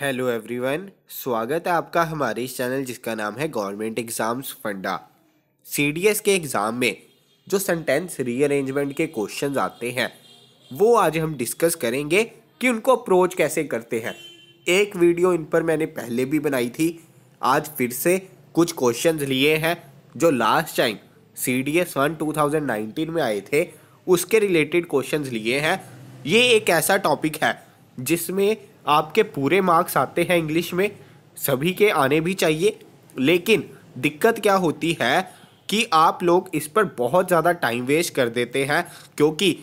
hello everyone स्वागत है आपका हमारे इस चैनल जिसका नाम है गवर्नमेंट एग्ज़ाम्स फंडा सीडीएस के एग्ज़ाम में जो सेंटेंस रीअरेंजमेंट के क्वेश्चंस आते हैं वो आज हम डिस्कस करेंगे कि उनको अप्रोच कैसे करते हैं एक वीडियो इन पर मैंने पहले भी बनाई थी आज फिर से कुछ क्वेश्चन लिए हैं जो last time C D S one two में आए थे उसके रिलेटेड क्वेश्चन लिए हैं ये एक ऐसा टॉपिक है जिसमें आपके पूरे मार्क्स आते हैं इंग्लिश में सभी के आने भी चाहिए लेकिन दिक्कत क्या होती है कि आप लोग इस पर बहुत ज़्यादा टाइम वेस्ट कर देते हैं क्योंकि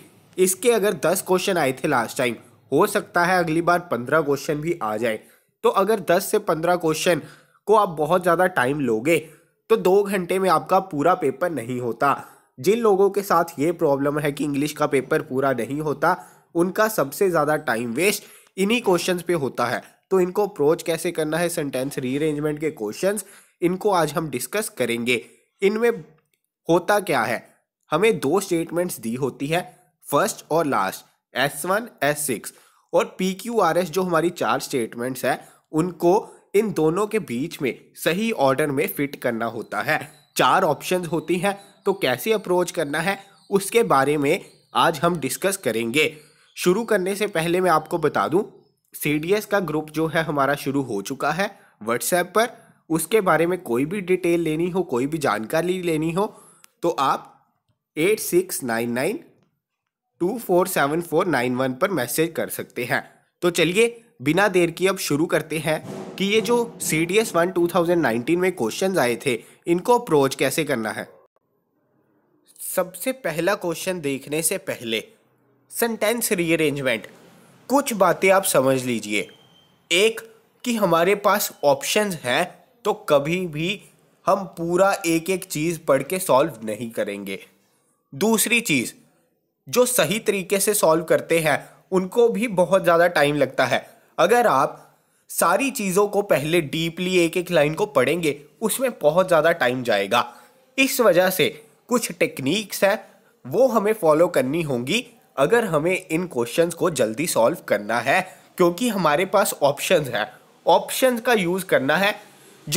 इसके अगर दस क्वेश्चन आए थे लास्ट टाइम हो सकता है अगली बार पंद्रह क्वेश्चन भी आ जाए तो अगर दस से पंद्रह क्वेश्चन को आप बहुत ज़्यादा टाइम लोगे तो दो घंटे में आपका पूरा पेपर नहीं होता जिन लोगों के साथ ये प्रॉब्लम है कि इंग्लिश का पेपर पूरा नहीं होता उनका सबसे ज़्यादा टाइम वेस्ट इन्हीं क्वेश्चन पे होता है तो इनको अप्रोच कैसे करना है सेंटेंस रीअरेंजमेंट के क्वेश्चन इनको आज हम डिस्कस करेंगे इनमें होता क्या है हमें दो स्टेटमेंट्स दी होती है फर्स्ट और last S one S six और पी क्यू आर एस जो हमारी चार स्टेटमेंट्स हैं उनको इन दोनों के बीच में सही ऑर्डर में फिट करना होता है चार ऑप्शंस होती हैं तो कैसे अप्रोच करना है उसके बारे में आज हम डिस्कस करेंगे शुरू करने से पहले मैं आपको बता दूं सी का ग्रुप जो है हमारा शुरू हो चुका है व्हाट्सएप पर उसके बारे में कोई भी डिटेल लेनी हो कोई भी जानकारी लेनी हो तो आप eight six nine nine two four seven four nine one पर मैसेज कर सकते हैं तो चलिए बिना देर की अब शुरू करते हैं कि ये जो C D S one two thousand nineteen में क्वेश्चन आए थे इनको अप्रोच कैसे करना है सबसे पहला क्वेश्चन देखने से पहले सेंटेंस रीअरेंजमेंट कुछ बातें आप समझ लीजिए एक कि हमारे पास ऑप्शंस हैं तो कभी भी हम पूरा एक एक चीज़ पढ़ के सॉल्व नहीं करेंगे दूसरी चीज़ जो सही तरीके से सॉल्व करते हैं उनको भी बहुत ज़्यादा टाइम लगता है अगर आप सारी चीज़ों को पहले डीपली एक एक लाइन को पढ़ेंगे उसमें बहुत ज़्यादा टाइम जाएगा इस वजह से कुछ टेक्निक्स हैं वो हमें फॉलो करनी होंगी अगर हमें इन क्वेश्चंस को जल्दी सॉल्व करना है क्योंकि हमारे पास ऑप्शन है ऑप्शन का यूज़ करना है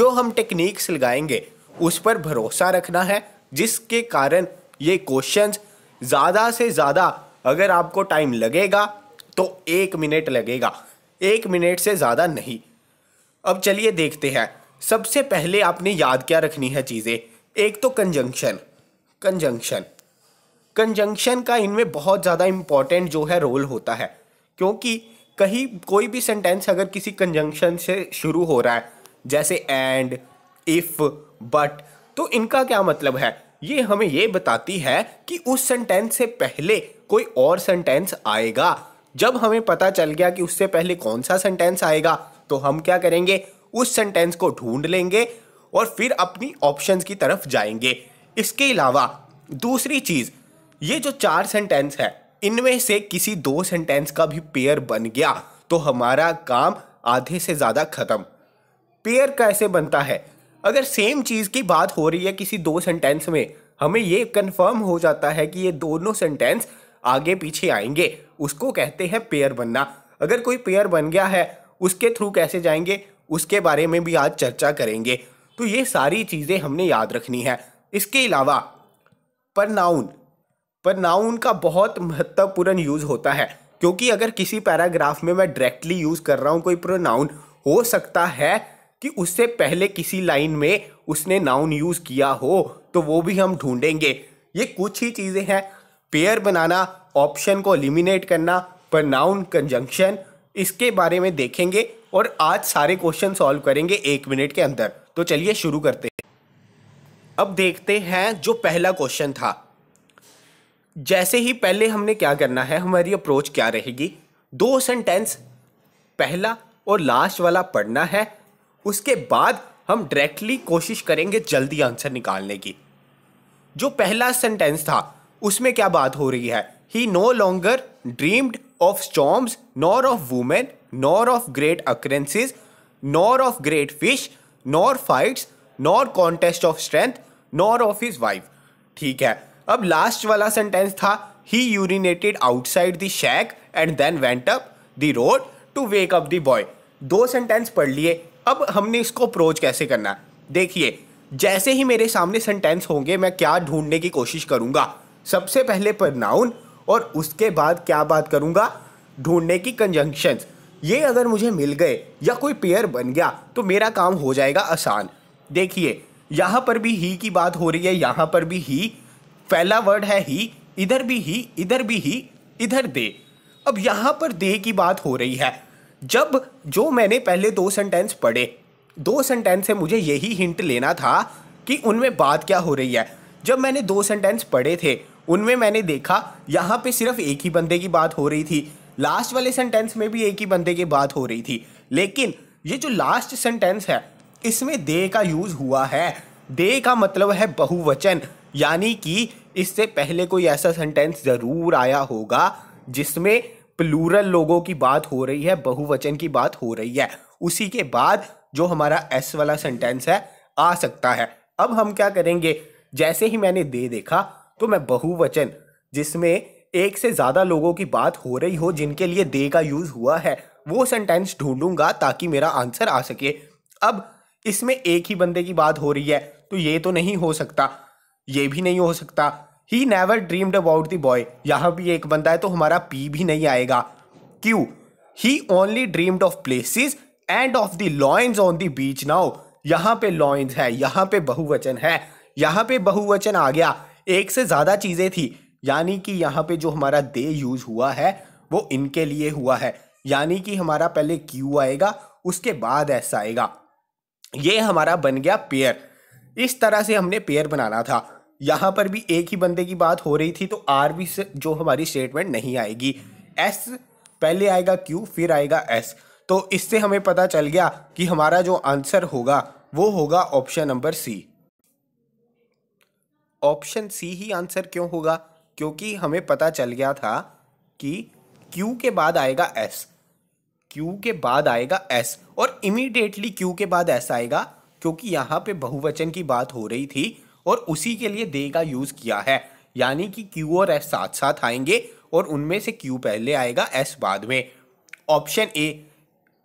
जो हम टेक्निक्स लगाएंगे उस पर भरोसा रखना है जिसके कारण ये क्वेश्चंस ज़्यादा से ज़्यादा अगर आपको टाइम लगेगा तो एक मिनट लगेगा एक मिनट से ज़्यादा नहीं अब चलिए देखते हैं सबसे पहले आपने याद क्या रखनी है चीज़ें एक तो कंजंक्शन कंजंक्शन कंजंक्शन का इनमें बहुत ज़्यादा इम्पॉर्टेंट जो है रोल होता है क्योंकि कहीं कोई भी सेंटेंस अगर किसी कंजंक्शन से शुरू हो रहा है जैसे एंड इफ़ बट तो इनका क्या मतलब है ये हमें ये बताती है कि उस सेंटेंस से पहले कोई और सेंटेंस आएगा जब हमें पता चल गया कि उससे पहले कौन सा सेंटेंस आएगा तो हम क्या करेंगे उस सेंटेंस को ढूंढ लेंगे और फिर अपनी ऑप्शंस की तरफ जाएंगे इसके अलावा दूसरी चीज़ ये जो चार सेंटेंस है इनमें से किसी दो सेंटेंस का भी पेयर बन गया तो हमारा काम आधे से ज़्यादा ख़त्म पेयर कैसे बनता है अगर सेम चीज़ की बात हो रही है किसी दो सेंटेंस में हमें ये कंफर्म हो जाता है कि ये दोनों सेंटेंस आगे पीछे आएंगे उसको कहते हैं पेयर बनना अगर कोई पेयर बन गया है उसके थ्रू कैसे जाएंगे उसके बारे में भी आज चर्चा करेंगे तो ये सारी चीज़ें हमने याद रखनी है इसके अलावा पर नाउन पर नाउन का बहुत महत्वपूर्ण यूज़ होता है क्योंकि अगर किसी पैराग्राफ में मैं डायरेक्टली यूज़ कर रहा हूँ कोई प्रोनाउन हो सकता है कि उससे पहले किसी लाइन में उसने नाउन यूज़ किया हो तो वो भी हम ढूंढेंगे ये कुछ ही चीज़ें हैं पेयर बनाना ऑप्शन को एलिमिनेट करना पर नाउन कंजंक्शन इसके बारे में देखेंगे और आज सारे क्वेश्चन सॉल्व करेंगे एक मिनट के अंदर तो चलिए शुरू करते हैं अब देखते हैं जो पहला क्वेश्चन था जैसे ही पहले हमने क्या करना है हमारी अप्रोच क्या रहेगी दो सेंटेंस पहला और लास्ट वाला पढ़ना है उसके बाद हम डायरेक्टली कोशिश करेंगे जल्दी आंसर निकालने की जो पहला सेंटेंस था उसमें क्या बात हो रही है he no longer dreamed of storms nor of women nor of great occurrences nor of great fish nor fights nor contest of strength nor of his wife ठीक है अब लास्ट वाला सेंटेंस था he urinated outside the shack and then went up the road to wake up the boy दो sentence पढ़ लिए अब हमने इसको अप्रोच कैसे करना देखिए जैसे ही मेरे सामने सेंटेंस होंगे मैं क्या ढूंढने की कोशिश करूंगा सबसे पहले प्रनाउन और उसके बाद क्या बात करूँगा ढूंढने की कंजंक्शंस ये अगर मुझे मिल गए या कोई पेयर बन गया तो मेरा काम हो जाएगा आसान देखिए यहाँ पर भी ही की बात हो रही है यहाँ पर भी ही पहला वर्ड है ही इधर भी ही इधर भी ही इधर दे अब यहाँ पर दे की बात हो रही है जब जो मैंने पहले दो सेंटेंस पढ़े दो सेंटेंस से मुझे यही हिंट लेना था कि उनमें बात क्या हो रही है जब मैंने दो सेंटेंस पढ़े थे उनमें मैंने देखा यहाँ पे सिर्फ एक ही बंदे की बात हो रही थी लास्ट वाले सेंटेंस में भी एक ही बंदे की बात हो रही थी लेकिन ये जो लास्ट सेंटेंस है इसमें दे का यूज़ हुआ है दे का मतलब है बहुवचन यानी कि इससे पहले कोई ऐसा सेंटेंस ज़रूर आया होगा जिसमें प्लूरल लोगों की बात हो रही है बहुवचन की बात हो रही है उसी के बाद जो हमारा एस वाला सेंटेंस है आ सकता है अब हम क्या करेंगे जैसे ही मैंने दे देखा तो मैं बहुवचन जिसमें एक से ज़्यादा लोगों की बात हो रही हो जिनके लिए दे का यूज़ हुआ है वो सेंटेंस ढूंढूंगा ताकि मेरा आंसर आ सके अब इसमें एक ही बंदे की बात हो रही है तो ये तो नहीं हो सकता ये भी नहीं हो सकता he never dreamed about the boy यहाँ भी एक बंदा है तो हमारा पी भी नहीं आएगा Q he only dreamed of places and of the lions on the beach now यहाँ पे लॉइन्स है यहाँ पे बहुवचन है यहाँ पे बहुवचन आ गया एक से ज़्यादा चीज़ें थी यानी कि यहाँ पे जो हमारा दे यूज हुआ है वो इनके लिए हुआ है यानी कि हमारा पहले क्यू आएगा उसके बाद ऐसा आएगा ये हमारा बन गया पेयर इस तरह से हमने पेयर बनाना था यहाँ पर भी एक ही बंदे की बात हो रही थी तो आर भी जो हमारी स्टेटमेंट नहीं आएगी एस पहले आएगा क्यू फिर आएगा एस तो इससे हमें पता चल गया कि हमारा जो आंसर होगा वो होगा option number C option C ही आंसर क्यों होगा क्योंकि हमें पता चल गया था कि क्यू के बाद आएगा एस क्यू के बाद आएगा एस और इमीडिएटली क्यू के बाद एस आएगा क्योंकि यहाँ पे बहुवचन की बात हो रही थी और उसी के लिए दे का यूज़ किया है यानी कि क्यू और एस साथ साथ आएंगे और उनमें से क्यू पहले आएगा एस बाद में ऑप्शन ए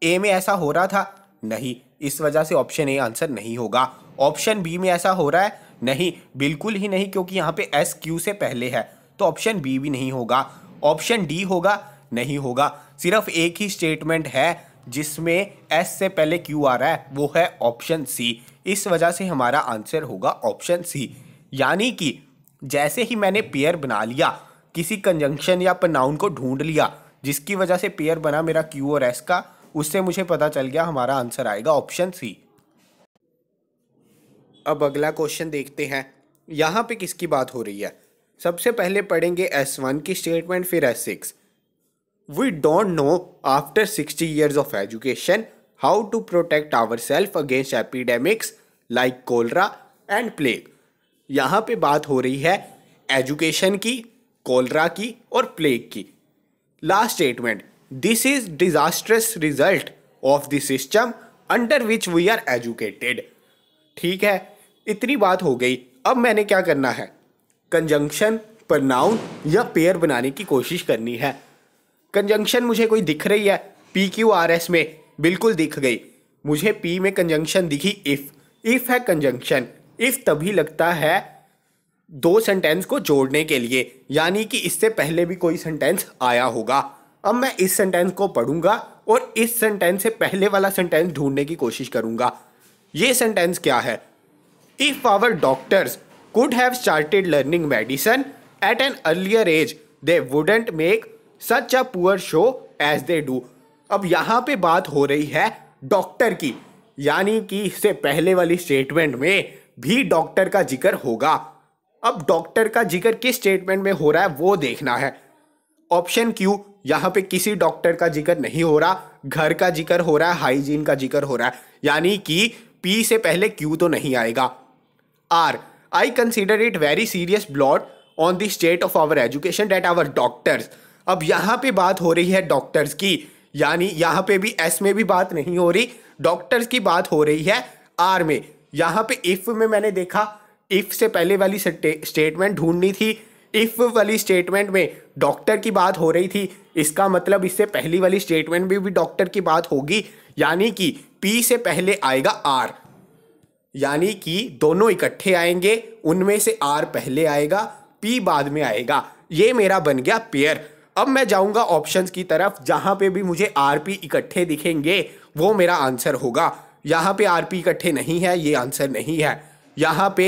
ए में ऐसा हो रहा था नहीं इस वजह से ऑप्शन ए आंसर नहीं होगा ऑप्शन बी में ऐसा हो रहा है नहीं बिल्कुल ही नहीं क्योंकि यहाँ पे एस क्यू से पहले है तो ऑप्शन बी भी नहीं होगा ऑप्शन डी होगा नहीं होगा सिर्फ एक ही स्टेटमेंट है जिसमें एस से पहले क्यू आ रहा है वो है ऑप्शन सी इस वजह से हमारा आंसर होगा ऑप्शन सी यानी कि जैसे ही मैंने पेयर बना लिया किसी कंजंक्शन या प्रनाउन को ढूंढ लिया जिसकी वजह से पेयर बना मेरा क्यू और एस का उससे मुझे पता चल गया हमारा आंसर आएगा ऑप्शन सी अब अगला क्वेश्चन देखते हैं यहाँ पे किसकी बात हो रही है सबसे पहले पढ़ेंगे एस वन की स्टेटमेंट फिर S six we don't know after sixty years of education how to protect our self against epidemics like cholera and plague यहाँ पे बात हो रही है एजुकेशन की कोलरा की और प्लेग की last statement this is disastrous result of the system under which we are educated ठीक है इतनी बात हो गई अब मैंने क्या करना है कंजंक्शन प्रनाउन या पेयर बनाने की कोशिश करनी है कंजंक्शन मुझे कोई दिख रही है पी क्यू आर एस में बिल्कुल दिख गई मुझे पी में कंजंक्शन दिखी इफ़ इफ़ है कंजंक्शन इफ़ तभी लगता है दो सेंटेंस को जोड़ने के लिए यानी कि इससे पहले भी कोई सेंटेंस आया होगा अब मैं इस सेंटेंस को पढ़ूंगा और इस सेंटेंस से पहले वाला सेंटेंस ढूंढने की कोशिश करूंगा ये सेंटेंस क्या है if our doctors could have started learning medicine at an earlier age they wouldn't make such a poor show as they do अब यहाँ पे बात हो रही है डॉक्टर की यानी कि इससे पहले वाली स्टेटमेंट में भी डॉक्टर का जिक्र होगा अब डॉक्टर का जिक्र किस स्टेटमेंट में हो रहा है वो देखना है ऑप्शन क्यू यहाँ पे किसी डॉक्टर का जिक्र नहीं हो रहा घर का जिक्र हो रहा है हाइजीन का जिक्र हो रहा है यानी कि पी से पहले क्यू तो नहीं आएगा R I consider it very serious blot on the state of our education that our doctors अब यहाँ पे बात हो रही है डॉक्टर्स की यानी यहाँ पे भी एस में भी बात नहीं हो रही डॉक्टर्स की बात हो रही है आर में यहाँ पे इफ़ में मैंने देखा इफ़ से पहले वाली स्टेटमेंट ढूंढनी थी इफ़ वाली स्टेटमेंट में डॉक्टर की बात हो रही थी इसका मतलब इससे पहली वाली स्टेटमेंट में भी, भी डॉक्टर की बात होगी यानी कि पी से पहले आएगा आर यानी कि दोनों इकट्ठे आएंगे उनमें से आर पहले आएगा पी बाद में आएगा ये मेरा बन गया पेयर अब मैं जाऊंगा ऑप्शंस की तरफ जहां पे भी मुझे आरपी इकट्ठे दिखेंगे वो मेरा आंसर होगा यहाँ पे आरपी इकट्ठे नहीं है ये आंसर नहीं है यहाँ पे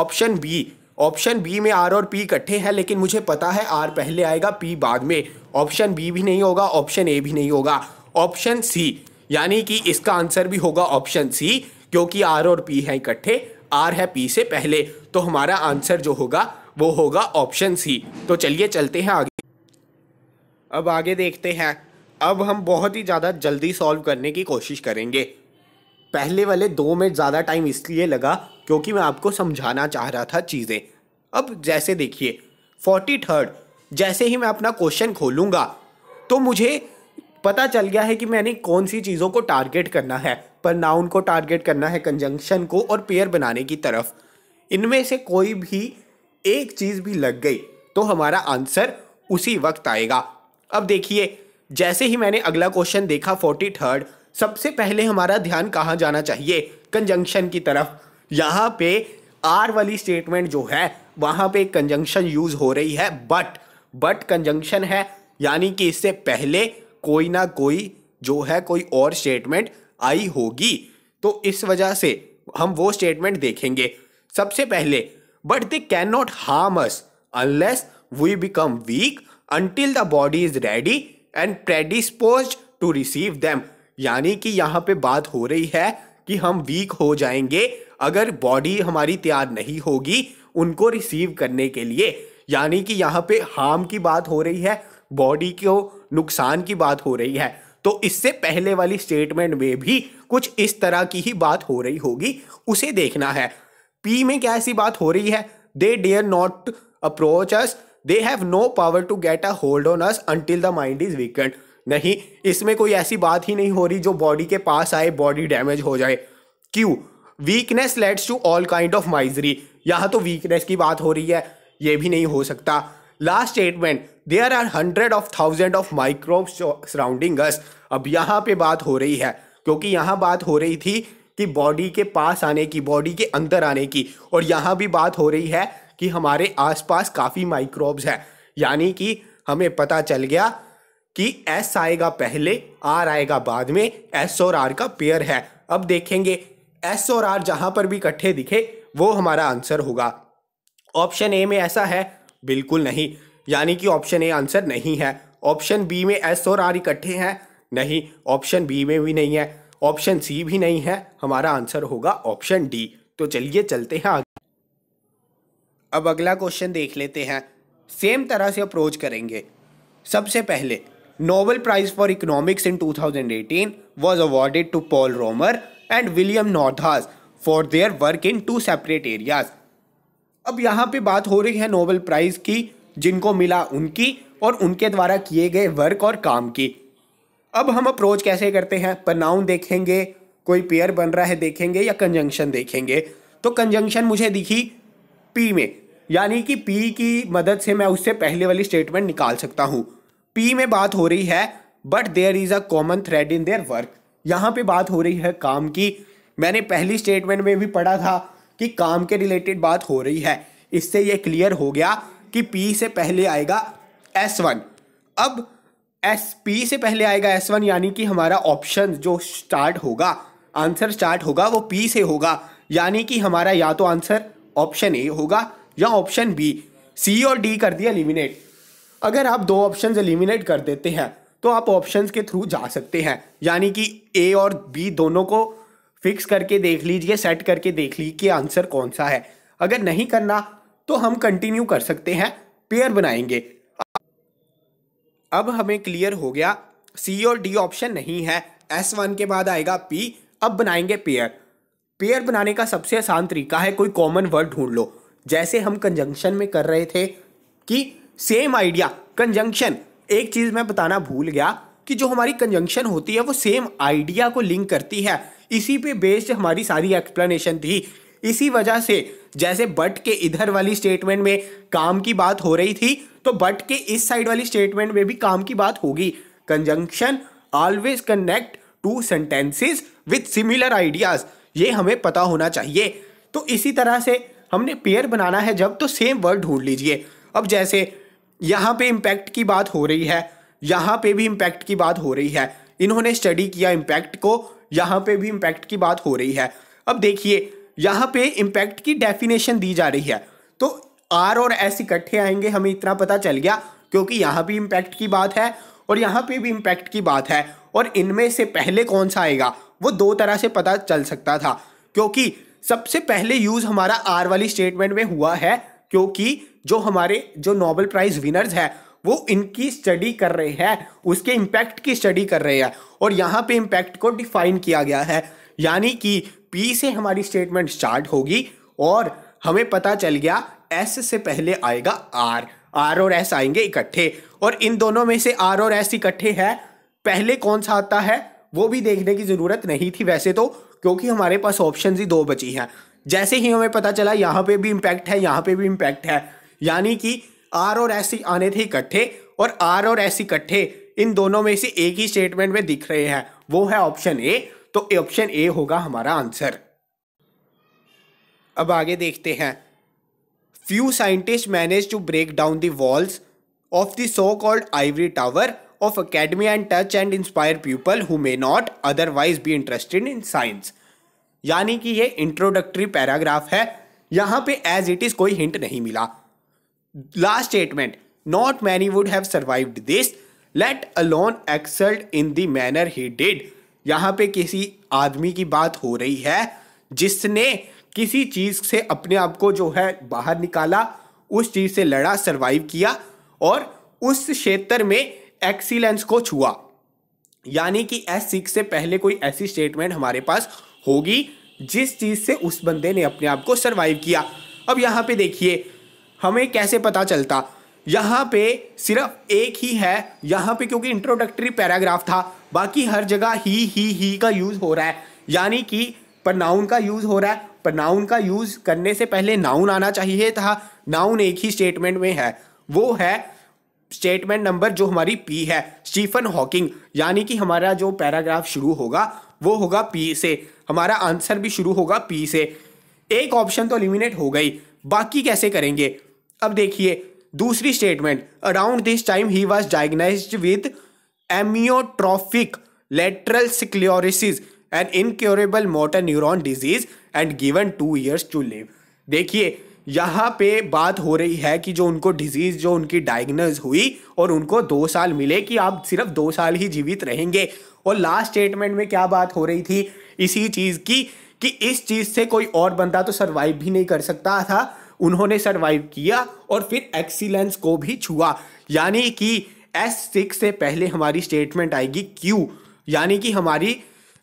ऑप्शन बी ऑप्शन बी में आर और पी इकट्ठे हैं लेकिन मुझे पता है आर पहले आएगा पी बाद में ऑप्शन बी भी नहीं होगा ऑप्शन ए भी नहीं होगा ऑप्शन सी यानी कि इसका आंसर भी होगा ऑप्शन सी क्योंकि आर और पी है इकट्ठे आर है पी से पहले तो हमारा आंसर जो होगा वो होगा ऑप्शन सी तो चलिए चलते हैं आगे अब आगे देखते हैं अब हम बहुत ही ज़्यादा जल्दी सॉल्व करने की कोशिश करेंगे पहले वाले दो मिनट ज़्यादा टाइम इसलिए लगा क्योंकि मैं आपको समझाना चाह रहा था चीज़ें अब जैसे देखिए फोर्टी थर्ड जैसे ही मैं अपना क्वेश्चन खोलूँगा तो मुझे पता चल गया है कि मैंने कौन सी चीज़ों को टारगेट करना है पर नाउन को टारगेट करना है कंजंक्शन को और पेयर बनाने की तरफ इनमें से कोई भी एक चीज़ भी लग गई तो हमारा आंसर उसी वक्त आएगा अब देखिए जैसे ही मैंने अगला क्वेश्चन देखा फोर्टी थर्ड सबसे पहले हमारा ध्यान कहाँ जाना चाहिए कंजंक्शन की तरफ यहाँ पे आर वाली स्टेटमेंट जो है वहाँ पे कंजंक्शन यूज़ हो रही है बट बट कंजंक्शन है यानी कि इससे पहले कोई ना कोई जो है कोई और स्टेटमेंट आई होगी तो इस वजह से हम वो स्टेटमेंट देखेंगे सबसे पहले but they can not harm us unless we become weak until the body is ready and predispose to receive them यानी कि यहाँ पे बात हो रही है कि हम वीक हो जाएंगे अगर बॉडी हमारी तैयार नहीं होगी उनको रिसीव करने के लिए यानी कि यहाँ पे हार्म की बात हो रही है बॉडी को नुकसान की बात हो रही है तो इससे पहले वाली स्टेटमेंट में भी कुछ इस तरह की ही बात हो रही होगी उसे देखना है पी में क्या ऐसी बात हो रही है they dare not approach us they have no power to get a hold on us until the mind is weakened नहीं इसमें कोई ऐसी बात ही नहीं हो रही जो बॉडी के पास आए बॉडी डैमेज हो जाए क्यों weakness leads to all kind of misery यहाँ तो वीकनेस की बात हो रही है ये भी नहीं हो सकता last statement there are hundred of thousand of microbe surrounding us अब यहाँ पे बात हो रही है क्योंकि यहाँ बात हो रही थी कि बॉडी के पास आने की बॉडी के अंदर आने की और यहाँ भी बात हो रही है कि हमारे आसपास काफ़ी माइक्रोब्स हैं यानी कि हमें पता चल गया कि एस आएगा पहले आर आएगा बाद में एस और आर का पेयर है अब देखेंगे एस और आर जहाँ पर भी इकट्ठे दिखे वो हमारा आंसर होगा ऑप्शन ए में ऐसा है बिल्कुल नहीं यानी कि ऑप्शन ए आंसर नहीं है ऑप्शन बी में एस और आर इकट्ठे हैं नहीं ऑप्शन बी में भी नहीं है ऑप्शन सी भी नहीं है हमारा आंसर होगा ऑप्शन डी तो चलिए चलते हैं आगे अब अगला क्वेश्चन देख लेते हैं सेम तरह से अप्रोच करेंगे सबसे पहले Nobel prize for economics in 2018 was awarded to Paul Romer and William Nordhaus for their work in two separate areas अब यहाँ पे बात हो रही है नोबल प्राइज़ की जिनको मिला उनकी और उनके द्वारा किए गए वर्क और काम की अब हम अप्रोच कैसे करते हैं प्रनाउन देखेंगे कोई पेयर बन रहा है देखेंगे या कंजंक्शन देखेंगे तो कंजंक्शन मुझे दिखी पी में यानी कि पी की मदद से मैं उससे पहले वाली स्टेटमेंट निकाल सकता हूँ पी में बात हो रही है but there is a common thread in their work यहाँ पे बात हो रही है काम की मैंने पहली स्टेटमेंट में भी पढ़ा था कि काम के रिलेटेड बात हो रही है इससे ये क्लियर हो गया कि पी से पहले आएगा एस वन अब एस पी से पहले आएगा एस वन यानी कि हमारा ऑप्शन जो स्टार्ट होगा आंसर स्टार्ट होगा वो पी से होगा यानी कि हमारा या तो आंसर ऑप्शन ए होगा या ऑप्शन बी सी और डी कर दिया एलिमिनेट अगर आप दो ऑप्शन एलिमिनेट कर देते हैं तो आप ऑप्शन के थ्रू जा सकते हैं यानी कि ए और बी दोनों को फिक्स करके देख लीजिए सेट करके देख लीजिए कि आंसर कौन सा है अगर नहीं करना तो हम कंटिन्यू कर सकते हैं पेयर बनाएंगे अब हमें क्लियर हो गया सी और डी ऑप्शन नहीं है एस वन के बाद आएगा पी अब बनाएंगे पेयर पेयर बनाने का सबसे आसान तरीका है कोई कॉमन वर्ड ढूंढ लो जैसे हम कंजंक्शन में कर रहे थे कि सेम आइडिया कंजंक्शन एक चीज़ मैं बताना भूल गया कि जो हमारी कंजंक्शन होती है वो सेम आइडिया को लिंक करती है इसी पे बेस्ड हमारी सारी एक्सप्लेनेशन थी इसी वजह से जैसे बट के इधर वाली स्टेटमेंट में काम की बात हो रही थी तो बट के इस साइड वाली स्टेटमेंट में भी काम की बात होगी conjunction always connect two sentences with similar ideas ये हमें पता होना चाहिए तो इसी तरह से हमने पेयर बनाना है जब तो सेम वर्ड ढूंढ लीजिए अब जैसे यहाँ पे इम्पैक्ट की बात हो रही है यहाँ पे भी इम्पैक्ट की बात हो रही है इन्होंने स्टडी किया इम्पैक्ट को यहाँ पे भी इम्पैक्ट की बात हो रही है अब देखिए यहाँ पे इम्पैक्ट की डेफिनेशन दी जा रही है तो आर और एस इकट्ठे आएंगे हमें इतना पता चल गया क्योंकि यहाँ भी इम्पैक्ट की बात है और यहाँ पे भी इम्पैक्ट की बात है और इनमें से पहले कौन सा आएगा वो दो तरह से पता चल सकता था क्योंकि सबसे पहले यूज हमारा आर वाली स्टेटमेंट में हुआ है क्योंकि जो हमारे जो नोबेल प्राइज विनर्स है वो इनकी स्टडी कर रहे हैं उसके इम्पैक्ट की स्टडी कर रहे हैं और यहाँ पे इम्पैक्ट को डिफाइन किया गया है यानी कि पी से हमारी स्टेटमेंट स्टार्ट होगी और हमें पता चल गया एस से पहले आएगा आर आर और एस आएंगे इकट्ठे और इन दोनों में से आर और एस इकट्ठे है पहले कौन सा आता है वो भी देखने की ज़रूरत नहीं थी वैसे तो क्योंकि हमारे पास ऑप्शन ही दो बची हैं जैसे ही हमें पता चला यहाँ पे भी इम्पैक्ट है यहाँ पे भी इम्पैक्ट है यानी कि आर और एस आने थे इकट्ठे और आर और एस इकट्ठे इन दोनों में से एक ही स्टेटमेंट में दिख रहे हैं वो है ऑप्शन ए तो ऑप्शन ए होगा हमारा आंसर अब आगे देखते हैं few scientist manage to break down dolls of of the so-called ivory of academia and touch and inspire people who may not otherwise be interested in science यानी कि ये इंट्रोडक्टरी पैराग्राफ है यहाँ पे एज इट इज कोई hint नहीं मिला last statement not many would have survived this let alone exult in the manner he did यहाँ पे किसी आदमी की बात हो रही है जिसने किसी चीज़ से अपने आप को जो है बाहर निकाला उस चीज़ से लड़ा सर्वाइव किया और उस क्षेत्र में एक्सीलेंस को छुआ यानी कि एस सिक्स से पहले कोई ऐसी स्टेटमेंट हमारे पास होगी जिस चीज़ से उस बंदे ने अपने आप को सर्वाइव किया अब यहाँ पे देखिए हमें कैसे पता चलता यहाँ पे सिर्फ एक ही है यहाँ पे क्योंकि इंट्रोडक्टरी पैराग्राफ था बाकी हर जगह ही ही ही का यूज़ हो रहा है यानी कि प्रनाउन का यूज़ हो रहा है प्रनाउन का यूज़ करने से पहले नाउन आना चाहिए था नाउन एक ही स्टेटमेंट में है वो है स्टेटमेंट नंबर जो हमारी पी है स्टीफन हॉकिंग यानी कि हमारा जो पैराग्राफ शुरू होगा वो होगा पी से हमारा आंसर भी शुरू होगा पी से एक ऑप्शन तो एलिमिनेट हो गई बाकी कैसे करेंगे अब देखिए दूसरी statement around this time he was diagnosed with amyotrophic lateral sclerosis and incurable motor neuron disease and given two years to live देखिए यहाँ पे बात हो रही है कि जो उनको डिजीज़ जो उनकी डायग्नोज हुई और उनको दो साल मिले कि आप सिर्फ दो साल ही जीवित रहेंगे और लास्ट स्टेटमेंट में क्या बात हो रही थी इसी चीज़ की कि इस चीज़ से कोई और बंदा तो सर्वाइव भी नहीं कर सकता था उन्होंने सर्वाइव किया और फिर एक्सीलेंस को भी छुआ यानी कि एस सिक्स से पहले हमारी स्टेटमेंट आएगी क्यू यानी कि हमारी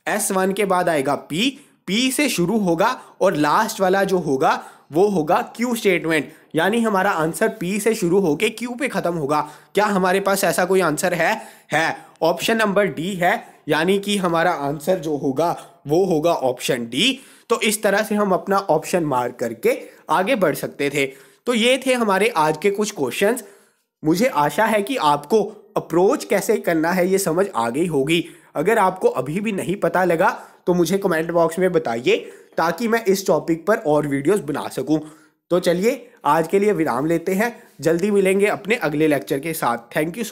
एस वन के बाद आएगा पी पी से शुरू होगा और लास्ट वाला जो होगा वो होगा क्यू स्टेटमेंट यानी हमारा आंसर पी से शुरू होके क्यू पे ख़त्म होगा क्या हमारे पास ऐसा कोई आंसर है है ऑप्शन नंबर डी है यानी कि हमारा आंसर जो होगा वो होगा ऑप्शन डी तो इस तरह से हम अपना ऑप्शन मार करके आगे बढ़ सकते थे तो ये थे हमारे आज के कुछ क्वेश्चन मुझे आशा है कि आपको अप्रोच कैसे करना है ये समझ आ गई होगी अगर आपको अभी भी नहीं पता लगा तो मुझे कमेंट बॉक्स में बताइए ताकि मैं इस टॉपिक पर और वीडियोस बना सकूं तो चलिए आज के लिए विराम लेते हैं जल्दी मिलेंगे अपने अगले लेक्चर के साथ थैंक यू सो